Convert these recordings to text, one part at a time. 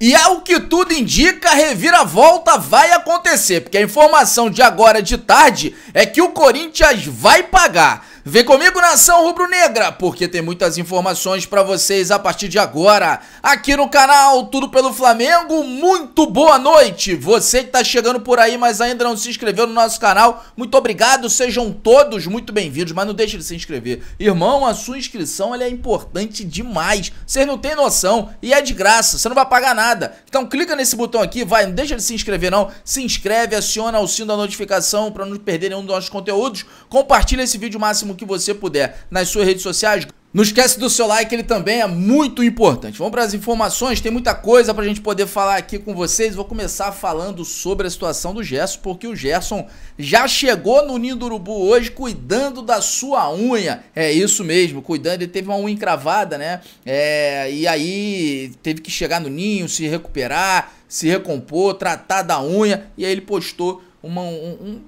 E ao que tudo indica, a reviravolta vai acontecer, porque a informação de agora de tarde é que o Corinthians vai pagar. Vem comigo nação rubro-negra, porque tem muitas informações para vocês a partir de agora. Aqui no canal Tudo pelo Flamengo, muito boa noite. Você que tá chegando por aí, mas ainda não se inscreveu no nosso canal, muito obrigado, sejam todos muito bem-vindos, mas não deixe de se inscrever. Irmão, a sua inscrição é importante demais. Vocês não tem noção e é de graça, você não vai pagar nada. Então clica nesse botão aqui, vai, não deixa de se inscrever não. Se inscreve, aciona o sino da notificação para não perder nenhum dos nossos conteúdos. Compartilha esse vídeo máximo máximo que você puder nas suas redes sociais. Não esquece do seu like, ele também é muito importante. Vamos para as informações, tem muita coisa para a gente poder falar aqui com vocês. Vou começar falando sobre a situação do Gerson, porque o Gerson já chegou no Ninho do Urubu hoje cuidando da sua unha. É isso mesmo, cuidando. Ele teve uma unha encravada, né? É, e aí teve que chegar no Ninho, se recuperar, se recompor, tratar da unha. E aí ele postou uma, um, um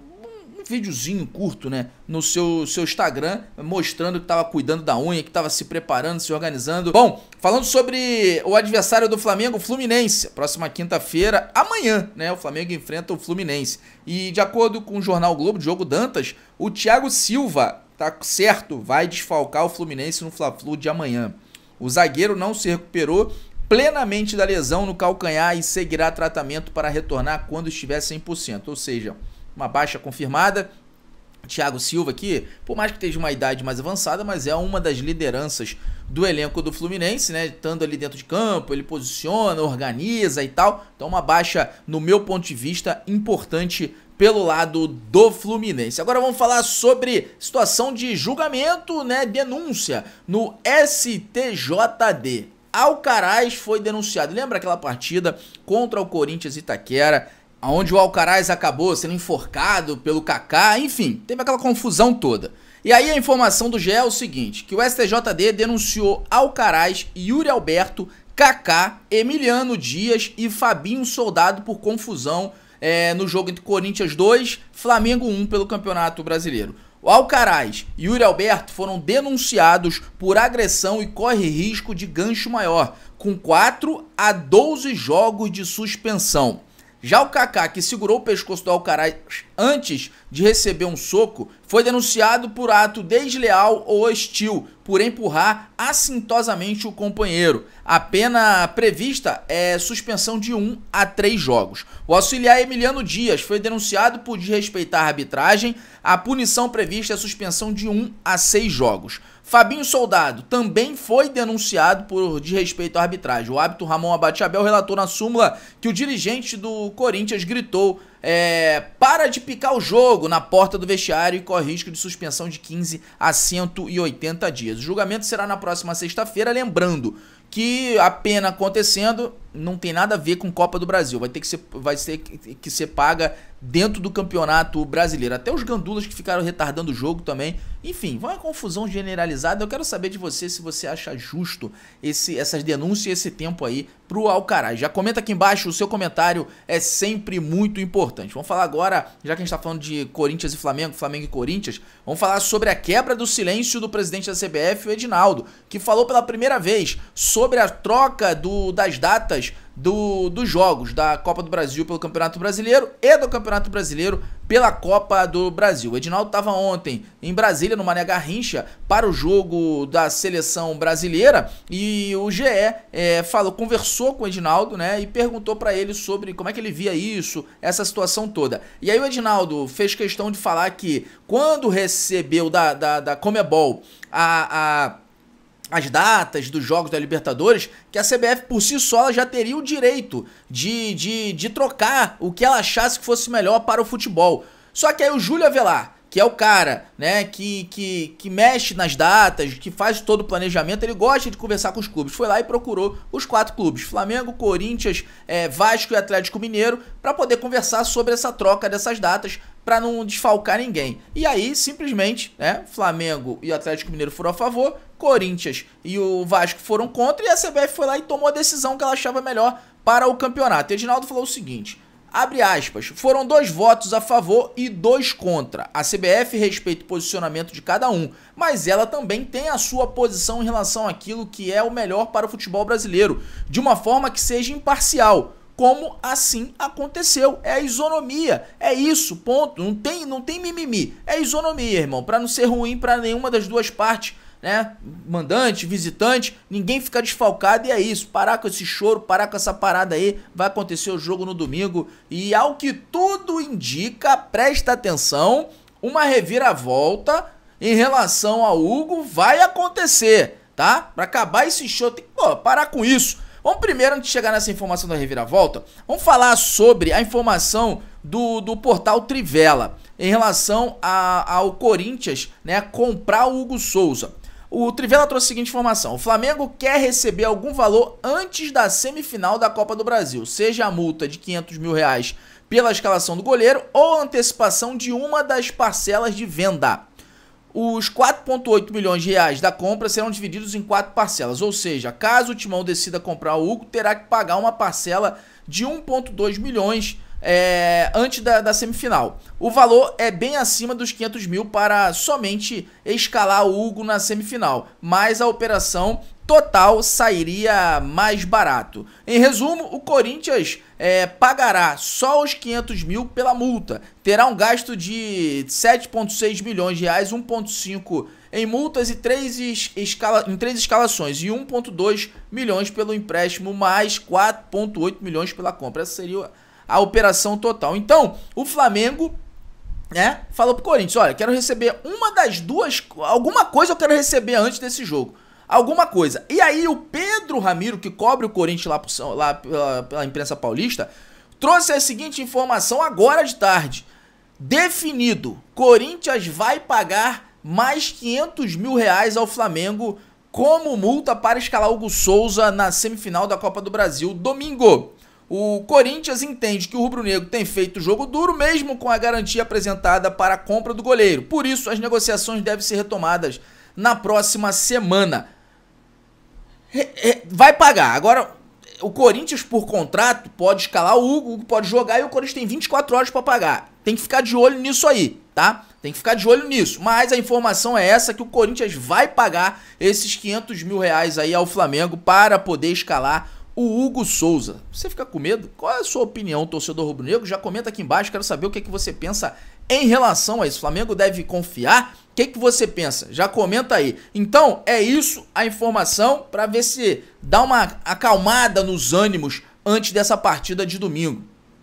videozinho curto, né? No seu, seu Instagram, mostrando que tava cuidando da unha, que tava se preparando, se organizando. Bom, falando sobre o adversário do Flamengo, Fluminense. Próxima quinta-feira, amanhã, né? O Flamengo enfrenta o Fluminense. E de acordo com o jornal Globo, Diogo Dantas, o Thiago Silva, tá certo, vai desfalcar o Fluminense no Fla-Flu de amanhã. O zagueiro não se recuperou plenamente da lesão no calcanhar e seguirá tratamento para retornar quando estiver 100%, ou seja, uma baixa confirmada. Thiago Silva aqui, por mais que esteja uma idade mais avançada, mas é uma das lideranças do elenco do Fluminense, né? Estando ali dentro de campo, ele posiciona, organiza e tal. Então, uma baixa, no meu ponto de vista, importante pelo lado do Fluminense. Agora vamos falar sobre situação de julgamento, né? Denúncia no STJD. Alcaraz foi denunciado. Lembra aquela partida contra o Corinthians Itaquera? aonde o Alcaraz acabou sendo enforcado pelo Kaká, enfim, teve aquela confusão toda. E aí a informação do GE é o seguinte, que o STJD denunciou Alcaraz, Yuri Alberto, Kaká, Emiliano Dias e Fabinho Soldado por confusão é, no jogo entre Corinthians 2, Flamengo 1 pelo Campeonato Brasileiro. O Alcaraz e Yuri Alberto foram denunciados por agressão e corre risco de gancho maior, com 4 a 12 jogos de suspensão. Já o Kaká, que segurou o pescoço do Alcaraz antes de receber um soco, foi denunciado por ato desleal ou hostil, por empurrar assintosamente o companheiro. A pena prevista é suspensão de um a três jogos. O auxiliar Emiliano Dias foi denunciado por desrespeitar a arbitragem. A punição prevista é suspensão de um a seis jogos. Fabinho Soldado também foi denunciado por desrespeito à arbitragem. O hábito Ramon Abateabel relatou na súmula que o dirigente do Corinthians gritou é, para de picar o jogo na porta do vestiário e corre risco de suspensão de 15 a 180 dias. O julgamento será na próxima sexta-feira, lembrando que a pena acontecendo, não tem nada a ver com Copa do Brasil. Vai ter que ser, vai ser que ser paga dentro do campeonato brasileiro. Até os gandulas que ficaram retardando o jogo também. Enfim, vai uma confusão generalizada. Eu quero saber de você se você acha justo esse, essas denúncias e esse tempo aí pro Alcaraz. Já comenta aqui embaixo, o seu comentário é sempre muito importante. Vamos falar agora, já que a gente tá falando de Corinthians e Flamengo, Flamengo e Corinthians, vamos falar sobre a quebra do silêncio do presidente da CBF, o Edinaldo, que falou pela primeira vez sobre a troca do, das datas do, dos jogos da Copa do Brasil pelo Campeonato Brasileiro e do Campeonato Brasileiro pela Copa do Brasil. O Edinaldo estava ontem em Brasília, no Mané Garrincha, para o jogo da seleção brasileira e o GE é, eh, falou, conversou com o Edinaldo né, e perguntou para ele sobre como é que ele via isso, essa situação toda. E aí o Edinaldo fez questão de falar que quando recebeu da, da, da Comebol a, a as datas dos jogos da Libertadores, que a CBF por si só já teria o direito de, de, de trocar o que ela achasse que fosse melhor para o futebol. Só que aí o Júlio Avelar, que é o cara, né, que, que, que mexe nas datas, que faz todo o planejamento, ele gosta de conversar com os clubes. Foi lá e procurou os quatro clubes: Flamengo, Corinthians, é, Vasco e Atlético Mineiro, para poder conversar sobre essa troca dessas datas, para não desfalcar ninguém. E aí, simplesmente, né, Flamengo e Atlético Mineiro foram a favor, Corinthians e o Vasco foram contra, e a CBF foi lá e tomou a decisão que ela achava melhor para o campeonato. E Edinaldo falou o seguinte: abre aspas, foram dois votos a favor e dois contra. A CBF respeita o posicionamento de cada um, mas ela também tem a sua posição em relação àquilo que é o melhor para o futebol brasileiro, de uma forma que seja imparcial como assim aconteceu. É a isonomia, é isso, ponto. Não tem, não tem mimimi. É isonomia, irmão, para não ser ruim para nenhuma das duas partes, né? Mandante, visitante, ninguém fica desfalcado e é isso. Parar com esse choro, parar com essa parada aí. Vai acontecer o jogo no domingo e ao que tudo indica, presta atenção, uma reviravolta em relação ao Hugo vai acontecer, tá? Para acabar esse show, tem que parar com isso. Vamos primeiro, antes de chegar nessa informação da reviravolta, vamos falar sobre a informação do, do portal Trivela em relação a, ao Corinthians né, comprar o Hugo Souza. O Trivela trouxe a seguinte informação: o Flamengo quer receber algum valor antes da semifinal da Copa do Brasil, seja a multa de 500 mil reais pela escalação do goleiro ou antecipação de uma das parcelas de venda. Os 4,8 milhões de reais da compra serão divididos em quatro parcelas, ou seja, caso o Timão decida comprar o Hugo, terá que pagar uma parcela de 1,2 milhões é, antes da, da, semifinal. O valor é bem acima dos 500 mil para somente escalar o Hugo na semifinal, mas a operação total sairia mais barato. Em resumo, o Corinthians é, pagará só os 500 mil pela multa, terá um gasto de 7,6 milhões de reais, 1,5 em multas e três escala, em três escalações e 1,2 milhões pelo empréstimo, mais 4,8 milhões pela compra. Essa seria a operação total. Então, o Flamengo né, falou pro Corinthians: olha, quero receber uma das duas, alguma coisa eu quero receber antes desse jogo alguma coisa. E aí o Pedro Ramiro, que cobre o Corinthians lá, por, lá pela, pela imprensa paulista, trouxe a seguinte informação agora de tarde. Definido, Corinthians vai pagar mais 500 mil reais ao Flamengo como multa para escalar Hugo Souza na semifinal da Copa do Brasil domingo. O Corinthians entende que o rubro-negro tem feito jogo duro, mesmo com a garantia apresentada para a compra do goleiro. Por isso, as negociações devem ser retomadas na próxima semana vai pagar. Agora, o Corinthians, por contrato, pode escalar o Hugo, o Hugo pode jogar e o Corinthians tem 24 horas para pagar. Tem que ficar de olho nisso aí, tá? Tem que ficar de olho nisso. Mas a informação é essa que o Corinthians vai pagar esses 500 mil reais aí ao Flamengo para poder escalar o Hugo Souza. Você fica com medo? Qual é a sua opinião, torcedor rubro-negro? Já comenta aqui embaixo, quero saber o que, é que você pensa em relação a isso. O Flamengo deve confiar o que, que você pensa? Já comenta aí. Então, é isso a informação para ver se dá uma acalmada nos ânimos antes dessa partida de domingo.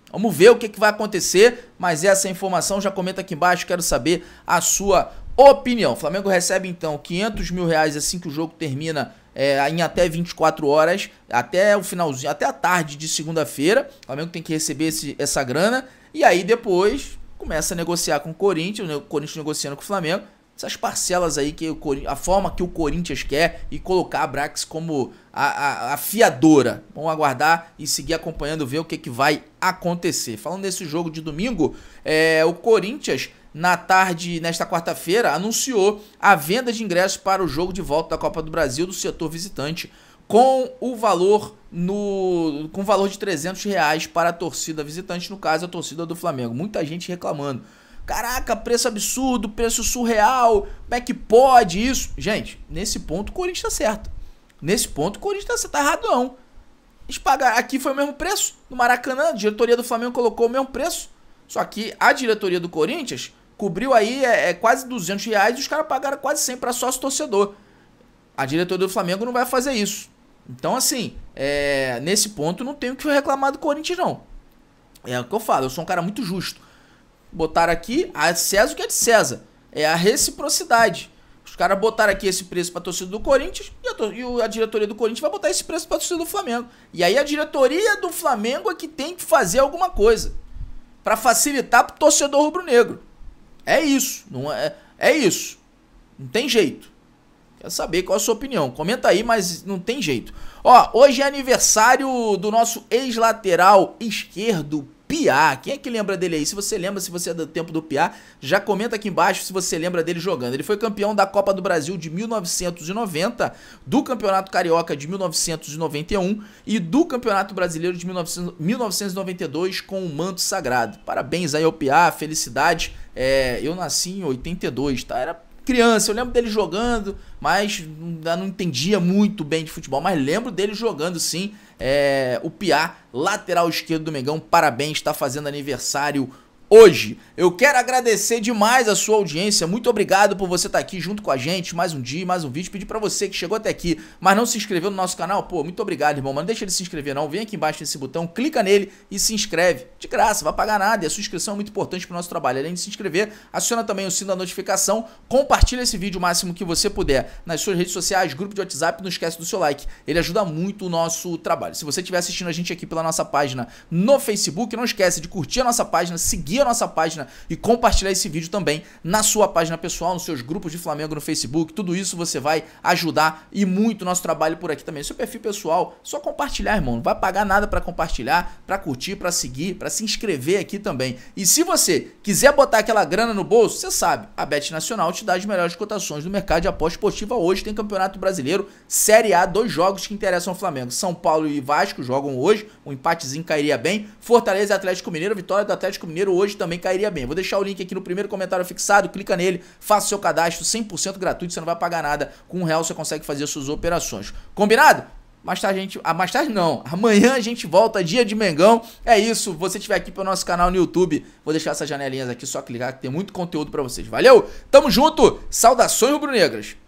Vamos ver o que, que vai acontecer, mas essa informação já comenta aqui embaixo, quero saber a sua opinião. O Flamengo recebe então 500 mil reais assim que o jogo termina é, em até 24 horas, até o finalzinho, até a tarde de segunda-feira. O Flamengo tem que receber esse, essa grana e aí depois começa a negociar com o Corinthians, né, o Corinthians negociando com o Flamengo essas parcelas aí que o, a forma que o Corinthians quer e colocar a Brax como a, a, a, fiadora. Vamos aguardar e seguir acompanhando, ver o que, que vai acontecer. Falando desse jogo de domingo, é, o Corinthians, na tarde, nesta quarta-feira, anunciou a venda de ingressos para o jogo de volta da Copa do Brasil do setor visitante com o valor no com o valor de 300 reais para a torcida visitante, no caso a torcida do Flamengo. Muita gente reclamando. Caraca, preço absurdo, preço surreal, como é que pode isso? Gente, nesse ponto o Corinthians tá certo. Nesse ponto o Corinthians tá, tá errado não. Eles pagaram, aqui foi o mesmo preço, no Maracanã, a diretoria do Flamengo colocou o mesmo preço, só que a diretoria do Corinthians cobriu aí é, é quase 200 reais e os caras pagaram quase 100 para sócio torcedor. A diretoria do Flamengo não vai fazer isso. Então, assim, é, nesse ponto não tenho que reclamar do Corinthians, não. É o que eu falo, eu sou um cara muito justo. Botaram aqui, a César o que é de César. É a reciprocidade. Os caras botaram aqui esse preço pra torcida do Corinthians e a, e a, diretoria do Corinthians vai botar esse preço pra torcida do Flamengo. E aí a diretoria do Flamengo é que tem que fazer alguma coisa para facilitar pro torcedor rubro-negro. É isso. Não é, é isso. Não tem jeito. Quer saber qual é a sua opinião? Comenta aí, mas não tem jeito. Ó, hoje é aniversário do nosso ex-lateral esquerdo, Piá. Quem é que lembra dele aí? Se você lembra, se você é do tempo do Piá, já comenta aqui embaixo se você lembra dele jogando. Ele foi campeão da Copa do Brasil de 1990, do Campeonato Carioca de 1991 e do Campeonato Brasileiro de 19... 1992 com o manto sagrado. Parabéns aí ao Piá, felicidade. É, eu nasci em 82, tá? Era criança, eu lembro dele jogando, mas não, não entendia muito bem de futebol, mas lembro dele jogando sim. É, o Piá, lateral esquerdo do Mengão, parabéns, está fazendo aniversário hoje. Eu quero agradecer demais a sua audiência. Muito obrigado por você estar tá aqui junto com a gente. Mais um dia, mais um vídeo. Pedir para você que chegou até aqui, mas não se inscreveu no nosso canal. Pô, muito obrigado, irmão. Mas não deixa ele se inscrever, não. Vem aqui embaixo nesse botão, clica nele e se inscreve. De graça, vai pagar nada. E a sua inscrição é muito importante para o nosso trabalho. Além de se inscrever, aciona também o sino da notificação. Compartilha esse vídeo o máximo que você puder nas suas redes sociais, grupo de WhatsApp. Não esquece do seu like. Ele ajuda muito o nosso trabalho. Se você estiver assistindo a gente aqui pela nossa página no Facebook, não esquece de curtir a nossa página, seguir seguir a nossa página e compartilhar esse vídeo também na sua página pessoal, nos seus grupos de Flamengo no Facebook. Tudo isso você vai ajudar e muito o nosso trabalho por aqui também. Seu perfil pessoal, só compartilhar, irmão. Não vai pagar nada para compartilhar, para curtir, para seguir, para se inscrever aqui também. E se você quiser botar aquela grana no bolso, você sabe, a Bet Nacional te dá as melhores cotações do mercado de aposta esportiva hoje. Tem Campeonato Brasileiro, Série A, dois jogos que interessam ao Flamengo. São Paulo e Vasco jogam hoje, um empatezinho cairia bem. Fortaleza e Atlético Mineiro, vitória do Atlético Mineiro hoje hoje também cairia bem. Vou deixar o link aqui no primeiro comentário fixado, clica nele, faça seu cadastro 100% gratuito, você não vai pagar nada. Com um real você consegue fazer suas operações. Combinado? Mais tarde, a gente, ah, mais tarde não, amanhã a gente volta, dia de Mengão. É isso, você estiver aqui pelo nosso canal no YouTube, vou deixar essas janelinhas aqui, só clicar que tem muito conteúdo para vocês. Valeu, tamo junto, saudações rubro-negras.